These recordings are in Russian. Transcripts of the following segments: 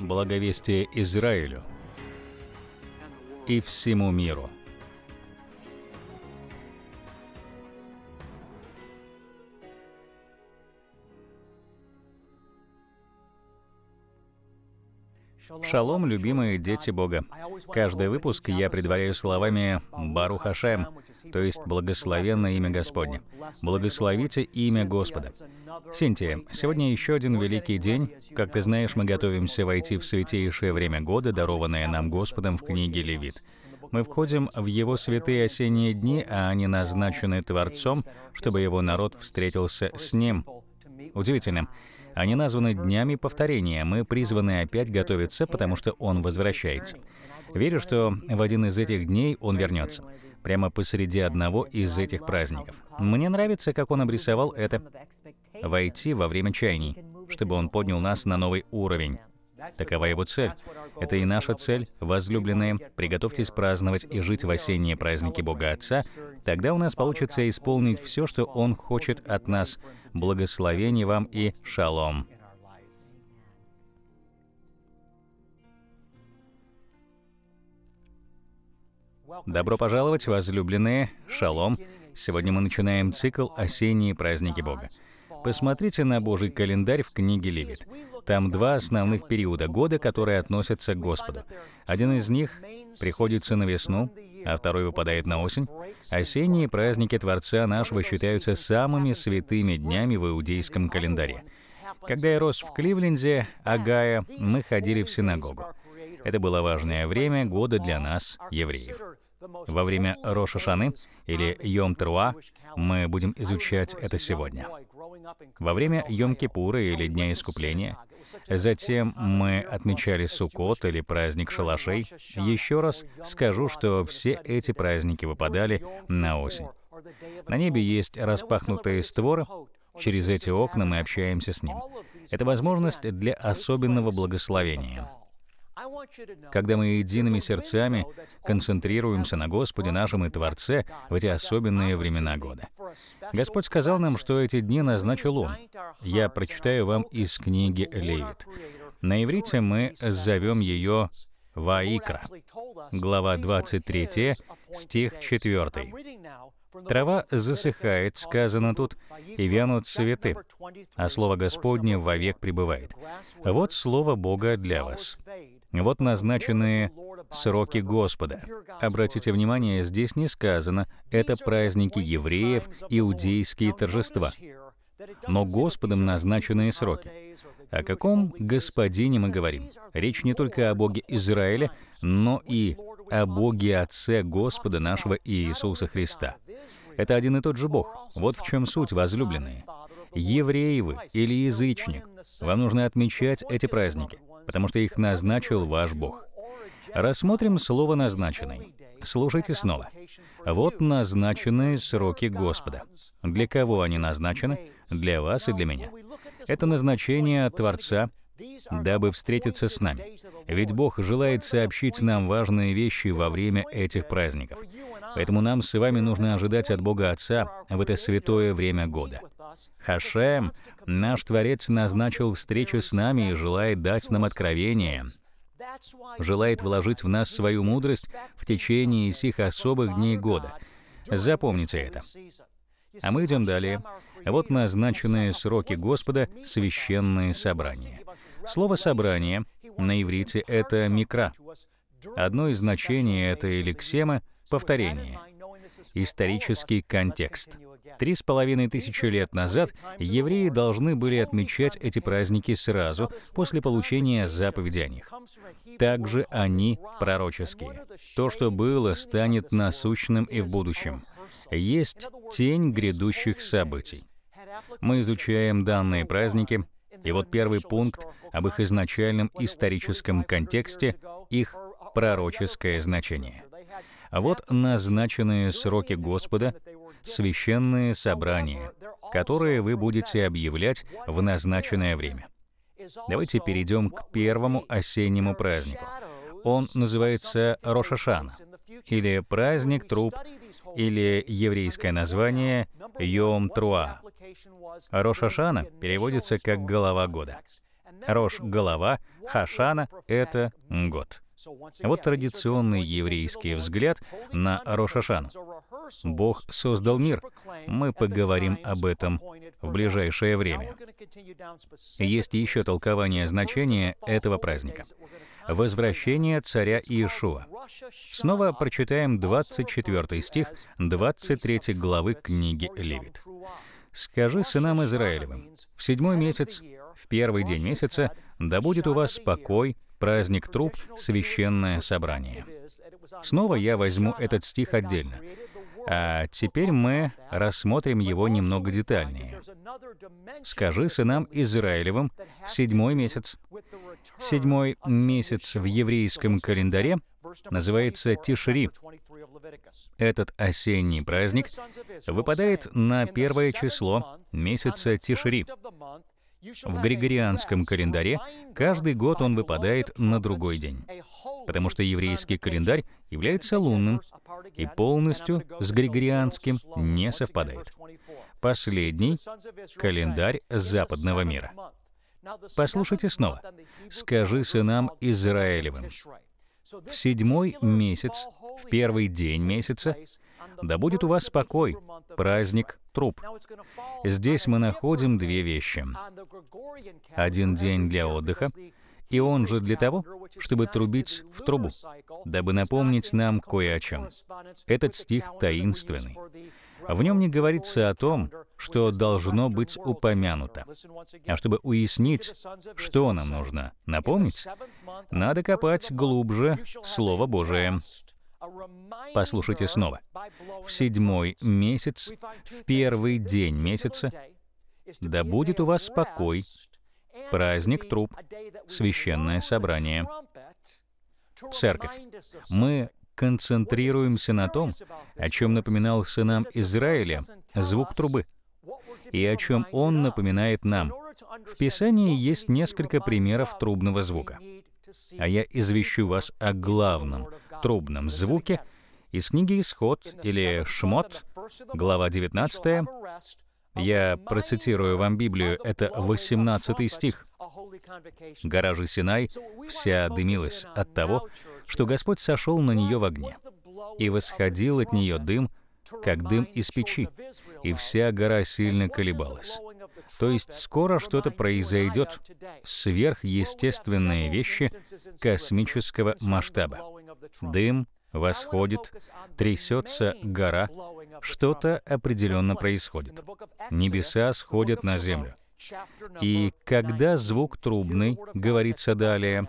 благовестие Израилю и всему миру. Шалом, любимые дети Бога. Каждый выпуск я предваряю словами «Бару Хашем», то есть благословенное имя Господне. Благословите имя Господа. Синтия, сегодня еще один великий день. Как ты знаешь, мы готовимся войти в святейшее время года, дарованное нам Господом в книге Левит. Мы входим в его святые осенние дни, а они назначены Творцом, чтобы его народ встретился с ним. Удивительно. Они названы днями повторения. Мы призваны опять готовиться, потому что Он возвращается. Верю, что в один из этих дней Он вернется. Прямо посреди одного из этих праздников. Мне нравится, как Он обрисовал это. Войти во время чайней, чтобы Он поднял нас на новый уровень. Такова его цель. Это и наша цель. Возлюбленные, приготовьтесь праздновать и жить в осенние праздники Бога Отца. Тогда у нас получится исполнить все, что Он хочет от нас, Благословений вам и шалом. Добро пожаловать, возлюбленные! Шалом! Сегодня мы начинаем цикл «Осенние праздники Бога». Посмотрите на Божий календарь в книге Левит. Там два основных периода года, которые относятся к Господу. Один из них приходится на весну, а второй выпадает на осень. Осенние праздники Творца нашего считаются самыми святыми днями в иудейском календаре. Когда я рос в Кливленде, Агая, мы ходили в синагогу. Это было важное время года для нас, евреев. Во время Роша Шаны или Йом Труа мы будем изучать это сегодня. Во время Йом Кипура или Дня Искупления, затем мы отмечали Суккот или праздник шалашей. Еще раз скажу, что все эти праздники выпадали на осень. На небе есть распахнутые створы, через эти окна мы общаемся с ним. Это возможность для особенного благословения — когда мы едиными сердцами концентрируемся на Господе нашем и Творце в эти особенные времена года. Господь сказал нам, что эти дни назначил Он. Я прочитаю вам из книги Левит. На иврите мы зовем ее Ваикра, глава 23, стих 4. Трава засыхает, сказано тут, и вянут цветы, а слово Господне вовек пребывает. Вот слово Бога для вас. Вот назначенные сроки Господа. Обратите внимание, здесь не сказано, это праздники евреев, иудейские торжества. Но Господом назначенные сроки. О каком Господине мы говорим? Речь не только о Боге Израиля, но и о Боге Отце Господа нашего Иисуса Христа. Это один и тот же Бог. Вот в чем суть, возлюбленные. Евреи вы или язычник, вам нужно отмечать эти праздники потому что их назначил ваш Бог. Рассмотрим слово «назначенный». Слушайте снова. Вот назначенные сроки Господа. Для кого они назначены? Для вас и для меня. Это назначение от Творца, дабы встретиться с нами. Ведь Бог желает сообщить нам важные вещи во время этих праздников. Поэтому нам с вами нужно ожидать от Бога Отца в это святое время года. Хашем, наш Творец, назначил встречу с нами и желает дать нам откровение, желает вложить в нас свою мудрость в течение сих особых дней года. Запомните это. А мы идем далее. Вот назначенные сроки Господа — священные собрания. Слово «собрание» на иврите — это «микра». Одно из значений этой лексемы — повторение. Исторический контекст — Три с половиной тысячи лет назад евреи должны были отмечать эти праздники сразу после получения заповеди о них. Также они пророческие. То, что было, станет насущным и в будущем. Есть тень грядущих событий. Мы изучаем данные праздники, и вот первый пункт об их изначальном историческом контексте, их пророческое значение. А вот назначенные сроки Господа священные собрания, которые вы будете объявлять в назначенное время. Давайте перейдем к первому осеннему празднику. Он называется Рошашана, или праздник труп, или еврейское название Йом Труа. Рошашана переводится как «голова года». Рош — голова, Хашана — это год. Вот традиционный еврейский взгляд на Рошашану. Бог создал мир. Мы поговорим об этом в ближайшее время. Есть еще толкование значения этого праздника. Возвращение царя Иешуа. Снова прочитаем 24 стих 23 главы книги Левит. «Скажи сынам Израилевым, в седьмой месяц, в первый день месяца, да будет у вас покой, праздник труп, священное собрание». Снова я возьму этот стих отдельно. А теперь мы рассмотрим его немного детальнее. «Скажи сынам Израилевым в седьмой месяц». Седьмой месяц в еврейском календаре называется Тишри. Этот осенний праздник выпадает на первое число месяца Тишри. В григорианском календаре каждый год он выпадает на другой день потому что еврейский календарь является лунным и полностью с григорианским не совпадает. Последний — календарь западного мира. Послушайте снова. «Скажи сынам Израилевым, в седьмой месяц, в первый день месяца, да будет у вас покой, праздник труп. Здесь мы находим две вещи. Один день для отдыха, и он же для того, чтобы трубить в трубу, дабы напомнить нам кое о чем. Этот стих таинственный. В нем не говорится о том, что должно быть упомянуто. А чтобы уяснить, что нам нужно напомнить, надо копать глубже Слово Божие. Послушайте снова. В седьмой месяц, в первый день месяца, да будет у вас покой праздник труп, священное собрание, церковь. Мы концентрируемся на том, о чем напоминал сынам Израиля звук трубы, и о чем он напоминает нам. В Писании есть несколько примеров трубного звука. А я извещу вас о главном трубном звуке из книги «Исход» или «Шмот», глава 19, я процитирую вам Библию, это 18 стих. Гора же Синай вся дымилась от того, что Господь сошел на нее в огне, и восходил от нее дым, как дым из печи, и вся гора сильно колебалась. То есть скоро что-то произойдет, сверхъестественные вещи космического масштаба. Дым восходит, трясется гора, что-то определенно происходит небеса сходят на землю. И когда звук трубный, говорится далее,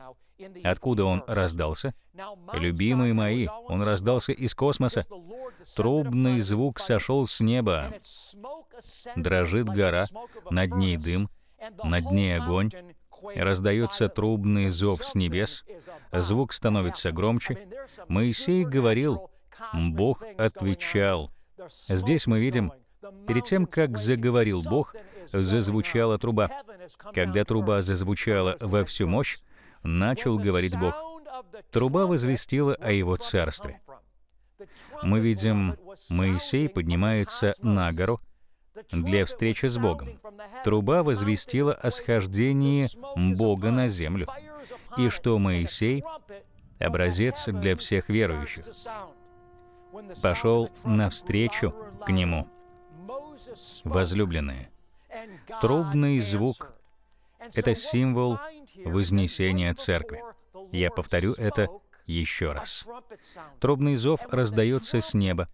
Откуда он раздался? Любимые мои, он раздался из космоса. Трубный звук сошел с неба. Дрожит гора, над ней дым, над ней огонь. Раздается трубный зов с небес, звук становится громче. Моисей говорил, Бог отвечал. Здесь мы видим, Перед тем, как заговорил Бог, зазвучала труба. Когда труба зазвучала во всю мощь, начал говорить Бог. Труба возвестила о его царстве. Мы видим, Моисей поднимается на гору для встречи с Богом. Труба возвестила о схождении Бога на землю, и что Моисей — образец для всех верующих. Пошел навстречу к Нему. Возлюбленные, трубный звук — это символ вознесения церкви. Я повторю это еще раз. Трубный зов раздается с неба.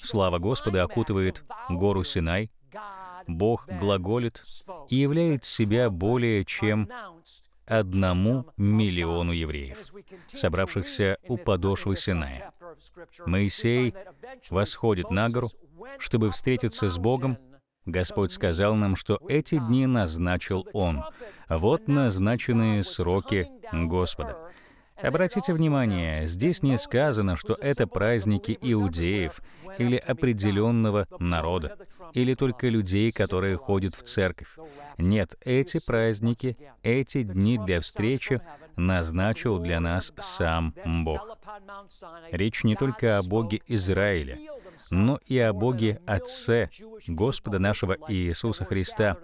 Слава Господа окутывает гору Синай. Бог глаголит и являет себя более чем одному миллиону евреев, собравшихся у подошвы Синая. Моисей восходит на гору, чтобы встретиться с Богом, Господь сказал нам, что эти дни назначил Он. Вот назначенные сроки Господа. Обратите внимание, здесь не сказано, что это праздники иудеев — или определенного народа, или только людей, которые ходят в церковь. Нет, эти праздники, эти дни для встречи назначил для нас сам Бог. Речь не только о Боге Израиля, но и о Боге Отце, Господа нашего Иисуса Христа.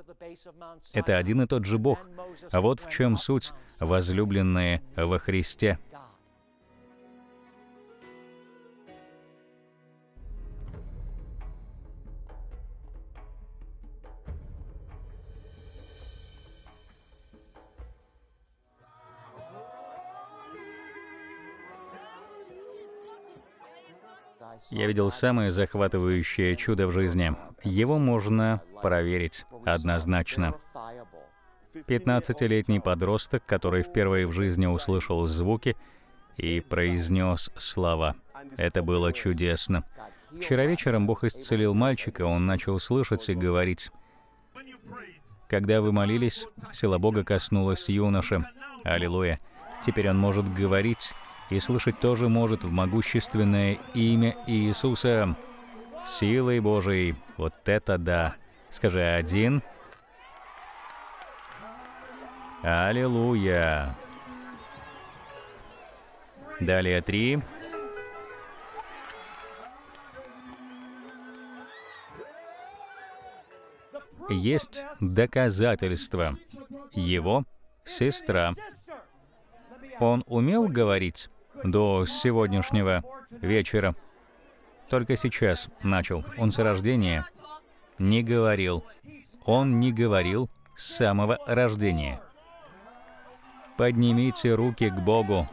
Это один и тот же Бог. А вот в чем суть, возлюбленные во Христе. Я видел самое захватывающее чудо в жизни. Его можно проверить однозначно. 15-летний подросток, который впервые в жизни услышал звуки и произнес слова. Это было чудесно. Вчера вечером Бог исцелил мальчика, он начал слышать и говорить. Когда вы молились, сила Бога коснулась юноши. Аллилуйя. Теперь он может говорить, и слышать тоже может в могущественное имя Иисуса, силой Божией. Вот это да! Скажи один. Аллилуйя! Далее три. Есть доказательства. Его сестра. Он умел говорить? до сегодняшнего вечера. Только сейчас начал. Он с рождения не говорил. Он не говорил с самого рождения. Поднимите руки к Богу.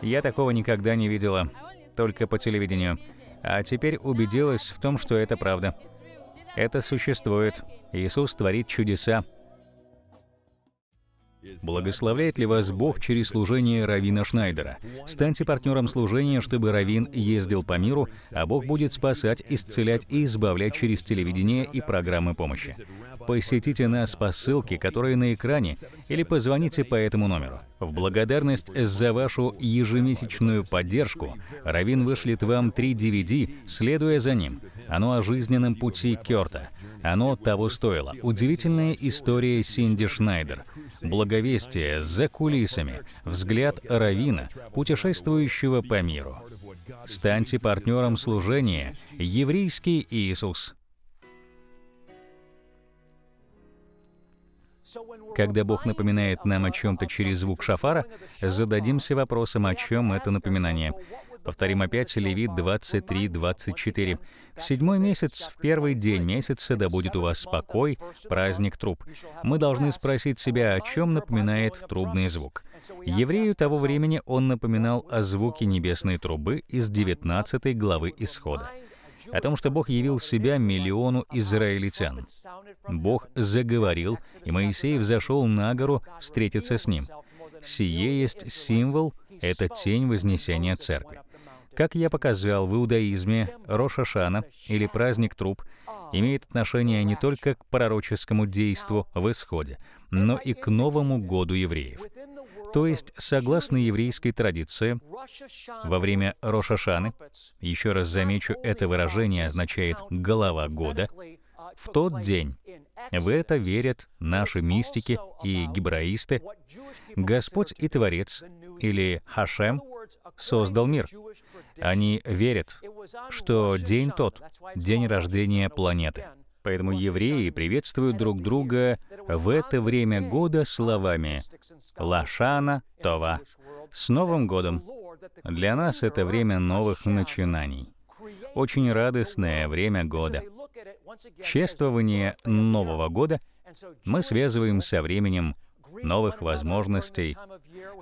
Я такого никогда не видела, только по телевидению. А теперь убедилась в том, что это правда. Это существует. Иисус творит чудеса. Благословляет ли вас Бог через служение Равина Шнайдера? Станьте партнером служения, чтобы Равин ездил по миру, а Бог будет спасать, исцелять и избавлять через телевидение и программы помощи посетите нас по ссылке, которая на экране, или позвоните по этому номеру. В благодарность за вашу ежемесячную поддержку Равин вышлет вам три DVD, следуя за ним. Оно о жизненном пути Кёрта. Оно того стоило. Удивительная история Синди Шнайдер. Благовестие за кулисами. Взгляд Равина, путешествующего по миру. Станьте партнером служения «Еврейский Иисус». Когда Бог напоминает нам о чем-то через звук шафара, зададимся вопросом, о чем это напоминание. Повторим опять Левит 23-24. «В седьмой месяц, в первый день месяца, да будет у вас покой, праздник труб». Мы должны спросить себя, о чем напоминает трубный звук. Еврею того времени он напоминал о звуке небесной трубы из 19 главы Исхода о том, что Бог явил себя миллиону израильтян. Бог заговорил, и Моисей взошел на гору встретиться с ним. Сие есть символ, это тень вознесения церкви. Как я показал, в иудаизме Рошашана или праздник труп имеет отношение не только к пророческому действу в исходе, но и к Новому году евреев. То есть, согласно еврейской традиции, во время Рошашаны, еще раз замечу, это выражение означает «голова года», в тот день, в это верят наши мистики и гибраисты, Господь и Творец, или Хашем, создал мир. Они верят, что день тот — день рождения планеты. Поэтому евреи приветствуют друг друга в это время года словами «Лашана Това» с Новым годом. Для нас это время новых начинаний. Очень радостное время года. Чествование Нового года мы связываем со временем новых возможностей,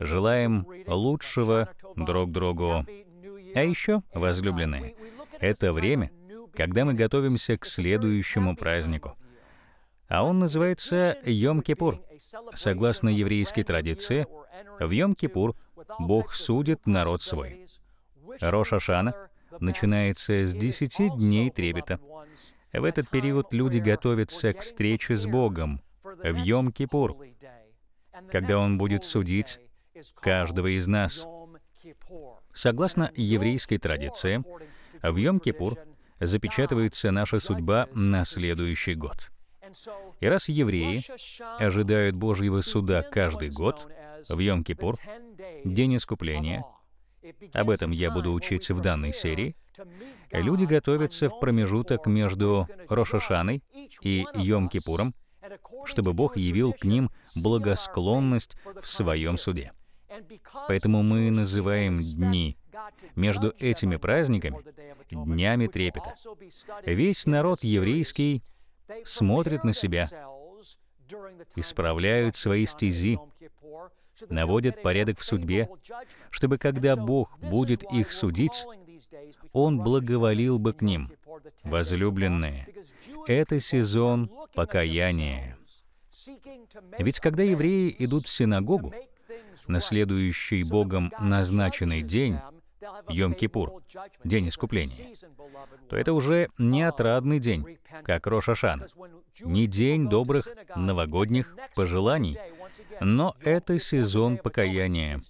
желаем лучшего друг другу. А еще, возлюбленные, это время — когда мы готовимся к следующему празднику. А он называется Йом-Кипур. Согласно еврейской традиции, в Йом-Кипур Бог судит народ свой. Рош-Ашана начинается с 10 дней трепета. В этот период люди готовятся к встрече с Богом в Йом-Кипур, когда Он будет судить каждого из нас. Согласно еврейской традиции, в Йом-Кипур запечатывается наша судьба на следующий год. И раз евреи ожидают Божьего суда каждый год, в Йом-Кипур, День искупления, об этом я буду учиться в данной серии, люди готовятся в промежуток между Рошашаной и Йом-Кипуром, чтобы Бог явил к ним благосклонность в своем суде. Поэтому мы называем дни между этими праздниками, днями трепета, весь народ еврейский смотрит на себя, исправляют свои стези, наводят порядок в судьбе, чтобы когда Бог будет их судить, Он благоволил бы к ним. Возлюбленные, это сезон покаяния. Ведь когда евреи идут в синагогу, на следующий Богом назначенный день Йом-Кипур, День Искупления, то это уже не отрадный день, как Рошашан, не день добрых новогодних пожеланий, но это сезон покаяния.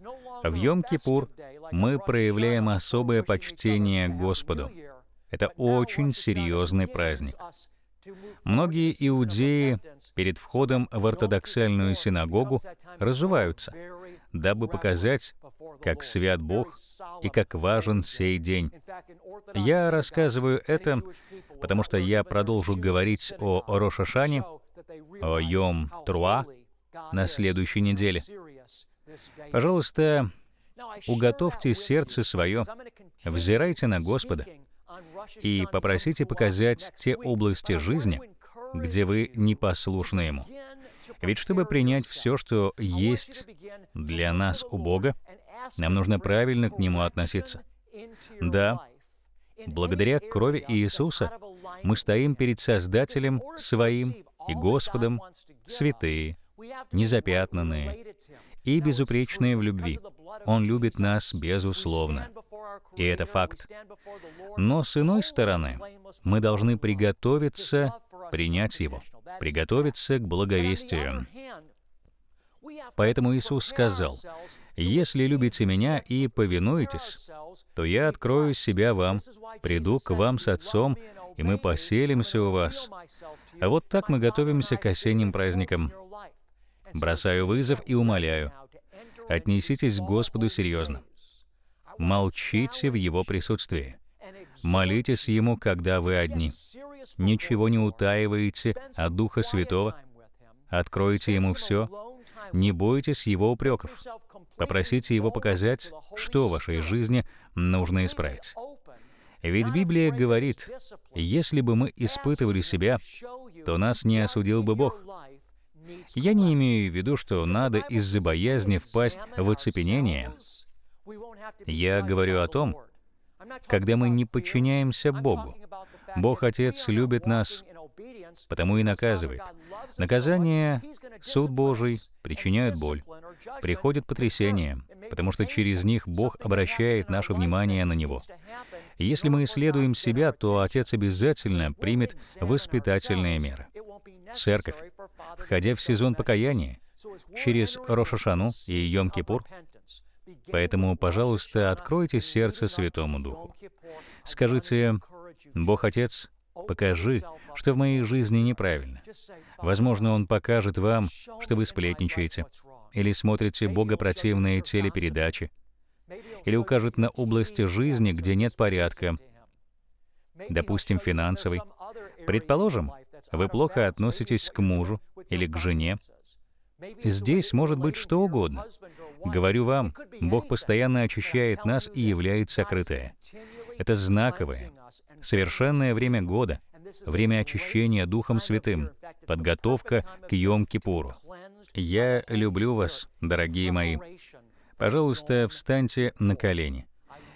В Йом-Кипур мы проявляем особое почтение Господу. Это очень серьезный праздник. Многие иудеи перед входом в ортодоксальную синагогу разуваются — дабы показать, как свят Бог и как важен сей день. Я рассказываю это, потому что я продолжу говорить о Рошашане, о Йом Труа на следующей неделе. Пожалуйста, уготовьте сердце свое, взирайте на Господа и попросите показать те области жизни, где вы непослушны Ему. Ведь чтобы принять все, что есть для нас у Бога, нам нужно правильно к Нему относиться. Да, благодаря крови Иисуса мы стоим перед Создателем своим и Господом, святые, незапятнанные и безупречные в любви. Он любит нас безусловно. И это факт. Но с иной стороны, мы должны приготовиться принять Его приготовиться к благовестию. Поэтому Иисус сказал, «Если любите Меня и повинуетесь, то я открою себя вам, приду к вам с Отцом, и мы поселимся у вас». А вот так мы готовимся к осенним праздникам. Бросаю вызов и умоляю, отнеситесь к Господу серьезно. Молчите в Его присутствии. Молитесь Ему, когда вы одни ничего не утаиваете от Духа Святого, откроете Ему все, не бойтесь Его упреков, попросите Его показать, что в вашей жизни нужно исправить. Ведь Библия говорит, если бы мы испытывали себя, то нас не осудил бы Бог. Я не имею в виду, что надо из-за боязни впасть в оцепенение. Я говорю о том, когда мы не подчиняемся Богу. Бог Отец любит нас, потому и наказывает. Наказание, суд Божий, причиняют боль. приходит потрясение, потому что через них Бог обращает наше внимание на Него. Если мы исследуем себя, то Отец обязательно примет воспитательные меры. Церковь, входя в сезон покаяния, через Рошашану и Йом-Кипур, Поэтому, пожалуйста, откройте сердце Святому Духу. Скажите, Бог Отец, покажи, что в моей жизни неправильно. Возможно, Он покажет вам, что вы сплетничаете, или смотрите богопротивные телепередачи, или укажет на области жизни, где нет порядка, допустим, финансовый. Предположим, вы плохо относитесь к мужу или к жене. Здесь может быть что угодно. Говорю вам, Бог постоянно очищает нас и является сокрытое. Это знаковое, совершенное время года, время очищения Духом Святым, подготовка к Йом-Кипуру. Я люблю вас, дорогие мои. Пожалуйста, встаньте на колени.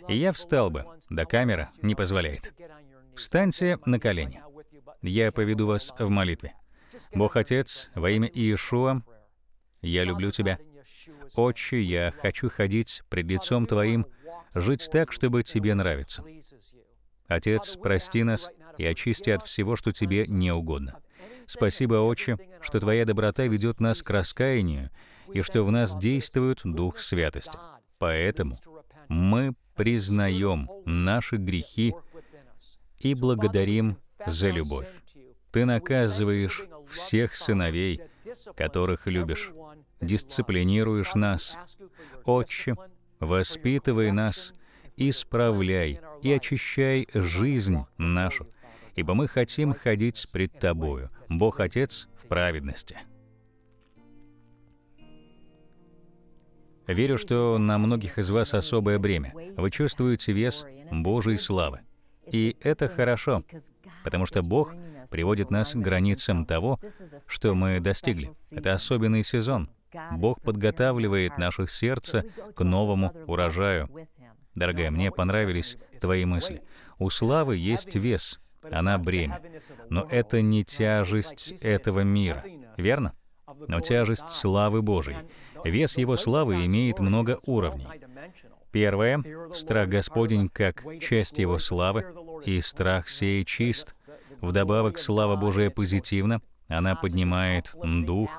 И я встал бы, да камера не позволяет. Встаньте на колени. Я поведу вас в молитве. Бог Отец, во имя Иешуа, я люблю Тебя. Отче, я хочу ходить пред лицом Твоим, жить так, чтобы тебе нравиться. Отец, прости нас и очисти от всего, что тебе не угодно. Спасибо, Отче, что Твоя доброта ведет нас к раскаянию и что в нас действует Дух Святости. Поэтому мы признаем наши грехи и благодарим за любовь. Ты наказываешь всех сыновей, которых любишь, дисциплинируешь нас. Отче, воспитывай нас, исправляй и очищай жизнь нашу, ибо мы хотим ходить пред Тобою, Бог Отец, в праведности. Верю, что на многих из вас особое бремя. Вы чувствуете вес Божьей славы. И это хорошо, потому что Бог приводит нас к границам того, что мы достигли. Это особенный сезон — Бог подготавливает наше сердце к новому урожаю. Дорогая, мне понравились твои мысли. У славы есть вес, она бремя. Но это не тяжесть этого мира, верно? Но тяжесть славы Божией. Вес его славы имеет много уровней. Первое — страх Господень как часть его славы, и страх сей чист. Вдобавок, слава Божия позитивна, она поднимает дух,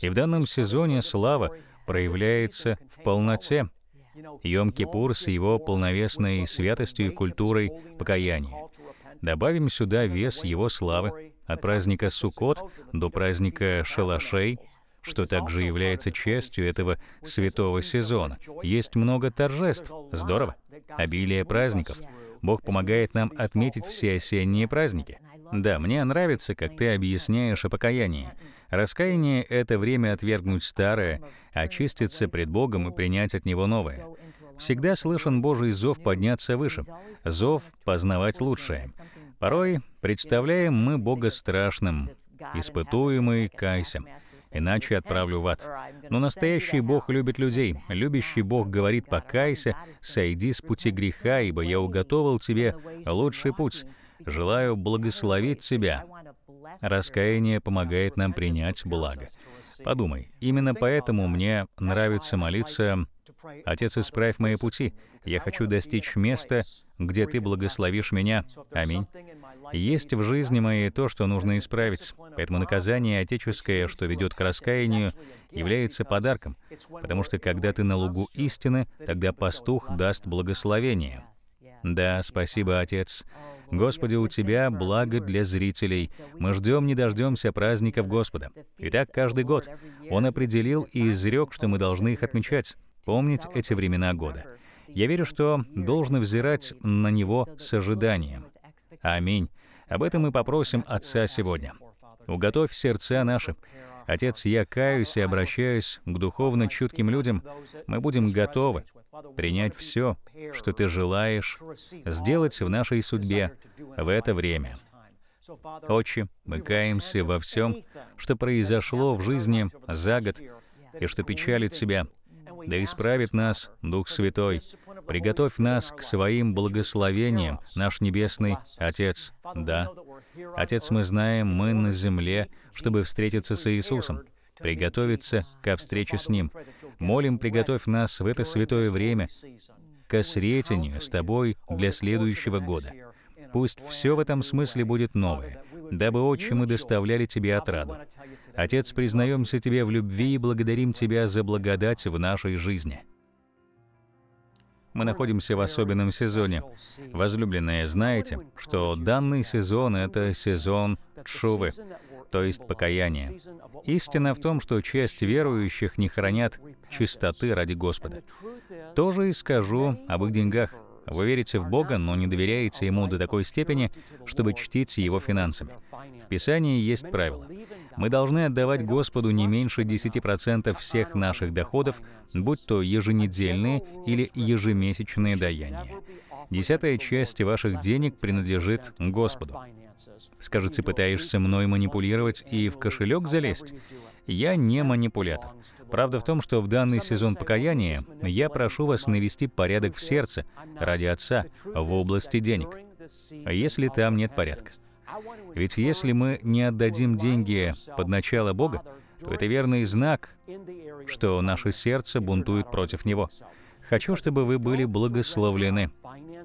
и в данном сезоне слава проявляется в полноте. Йом-Кипур с его полновесной святостью и культурой покаяния. Добавим сюда вес его славы от праздника Суккот до праздника Шалашей, что также является частью этого святого сезона. Есть много торжеств. Здорово. Обилие праздников. Бог помогает нам отметить все осенние праздники. Да, мне нравится, как ты объясняешь о покаянии. Раскаяние — это время отвергнуть старое, очиститься пред Богом и принять от Него новое. Всегда слышен Божий зов подняться выше, зов познавать лучшее. Порой представляем мы Бога страшным, испытуемый кайсем, иначе отправлю в ад. Но настоящий Бог любит людей. Любящий Бог говорит, покайся, сойди с пути греха, ибо я уготовил тебе лучший путь. Желаю благословить тебя. Раскаяние помогает нам принять благо. Подумай, именно поэтому мне нравится молиться «Отец, исправь мои пути. Я хочу достичь места, где Ты благословишь меня. Аминь». Есть в жизни моей то, что нужно исправить. Поэтому наказание отеческое, что ведет к раскаянию, является подарком. Потому что когда ты на лугу истины, тогда пастух даст благословение. Да, спасибо, Отец. Господи, у Тебя благо для зрителей. Мы ждем не дождемся праздников Господа. Итак, каждый год. Он определил и изрек, что мы должны их отмечать, помнить эти времена года. Я верю, что должны взирать на Него с ожиданием. Аминь. Об этом мы попросим Отца сегодня. Уготовь сердца наши, Отец, я каюсь и обращаюсь к духовно чутким людям. Мы будем готовы принять все, что ты желаешь сделать в нашей судьбе в это время. Отче, мы каемся во всем, что произошло в жизни за год и что печалит тебя да исправит нас Дух Святой. Приготовь нас к своим благословениям, наш Небесный Отец. Да. Отец, мы знаем, мы на земле, чтобы встретиться с Иисусом приготовиться ко встрече с Ним. Молим, приготовь нас в это святое время к сретению с Тобой для следующего года. Пусть все в этом смысле будет новое, дабы, Отче, мы доставляли Тебе отраду. Отец, признаемся Тебе в любви и благодарим Тебя за благодать в нашей жизни. Мы находимся в особенном сезоне. Возлюбленные, знаете, что данный сезон — это сезон Чувы, то есть покаяния. Истина в том, что часть верующих не хранят чистоты ради Господа. Тоже и скажу об их деньгах. Вы верите в Бога, но не доверяете Ему до такой степени, чтобы чтить Его финансами. В Писании есть правило. Мы должны отдавать Господу не меньше 10% всех наших доходов, будь то еженедельные или ежемесячные даяния. Десятая часть ваших денег принадлежит Господу. Скажете, пытаешься мной манипулировать и в кошелек залезть? Я не манипулятор. Правда в том, что в данный сезон покаяния я прошу вас навести порядок в сердце ради Отца в области денег, если там нет порядка. Ведь если мы не отдадим деньги под начало Бога, то это верный знак, что наше сердце бунтует против Него. Хочу, чтобы вы были благословлены.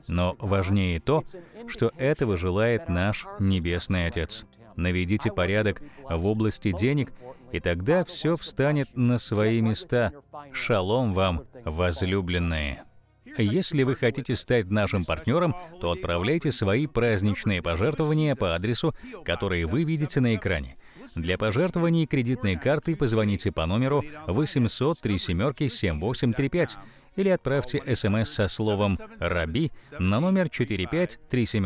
Но важнее то, что этого желает наш Небесный Отец. Наведите порядок в области денег, и тогда все встанет на свои места. Шалом вам, возлюбленные! Если вы хотите стать нашим партнером, то отправляйте свои праздничные пожертвования по адресу, который вы видите на экране. Для пожертвований кредитной карты позвоните по номеру 800 3 семерки 7835 или отправьте смс со словом «Раби» на номер 4537.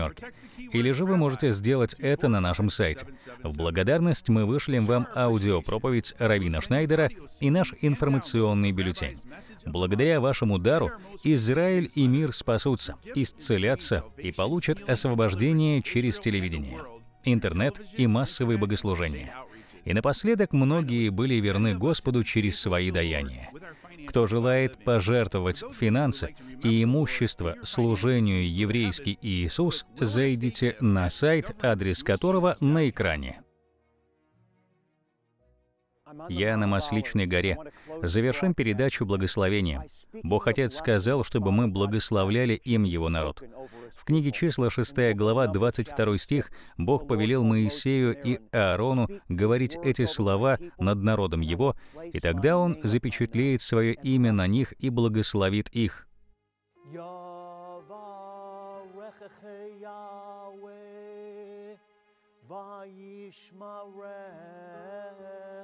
Или же вы можете сделать это на нашем сайте. В благодарность мы вышлем вам аудиопроповедь Равина Шнайдера и наш информационный бюллетень. Благодаря вашему дару Израиль и мир спасутся, исцелятся и получат освобождение через телевидение, интернет и массовые богослужения. И напоследок многие были верны Господу через свои даяния кто желает пожертвовать финансы и имущество служению «Еврейский Иисус», зайдите на сайт, адрес которого на экране. Я на Масличной горе. Завершим передачу благословения. Бог Отец сказал, чтобы мы благословляли им Его народ. В книге числа 6 глава 22 стих Бог повелел Моисею и Аарону говорить эти слова над народом его, и тогда он запечатлеет свое имя на них и благословит их. וישמרם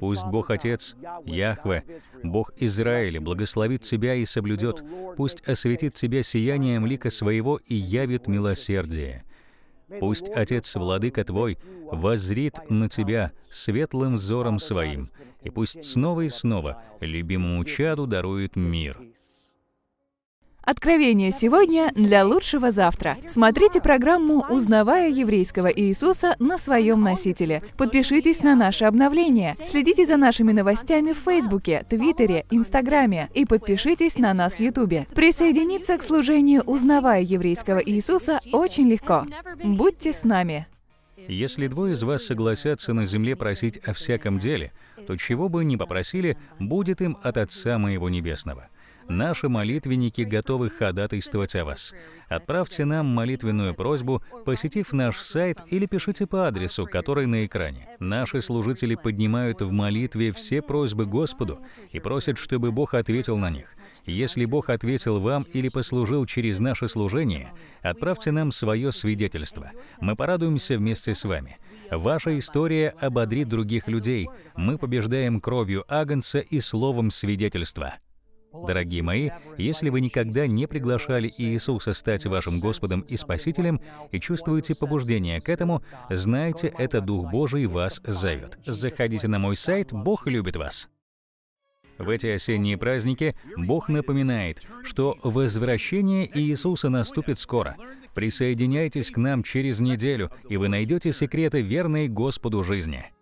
Пусть Бог Отец, Яхве, Бог Израиля, благословит тебя и соблюдет, пусть осветит тебя сиянием лика своего и явит милосердие. Пусть Отец Владыка Твой возрит на Тебя светлым взором Своим, и пусть снова и снова любимому чаду дарует мир. Откровение сегодня для лучшего завтра. Смотрите программу «Узнавая еврейского Иисуса» на своем носителе. Подпишитесь на наши обновления. Следите за нашими новостями в Фейсбуке, Твиттере, Инстаграме и подпишитесь на нас в Ютубе. Присоединиться к служению «Узнавая еврейского Иисуса» очень легко. Будьте с нами! Если двое из вас согласятся на земле просить о всяком деле, то чего бы ни попросили, будет им от Отца Моего Небесного. Наши молитвенники готовы ходатайствовать о вас. Отправьте нам молитвенную просьбу, посетив наш сайт или пишите по адресу, который на экране. Наши служители поднимают в молитве все просьбы Господу и просят, чтобы Бог ответил на них. Если Бог ответил вам или послужил через наше служение, отправьте нам свое свидетельство. Мы порадуемся вместе с вами. Ваша история ободрит других людей. Мы побеждаем кровью Агнца и словом свидетельства. Дорогие мои, если вы никогда не приглашали Иисуса стать вашим Господом и Спасителем и чувствуете побуждение к этому, знайте, это Дух Божий вас зовет. Заходите на мой сайт «Бог любит вас». В эти осенние праздники Бог напоминает, что возвращение Иисуса наступит скоро. Присоединяйтесь к нам через неделю, и вы найдете секреты верной Господу жизни.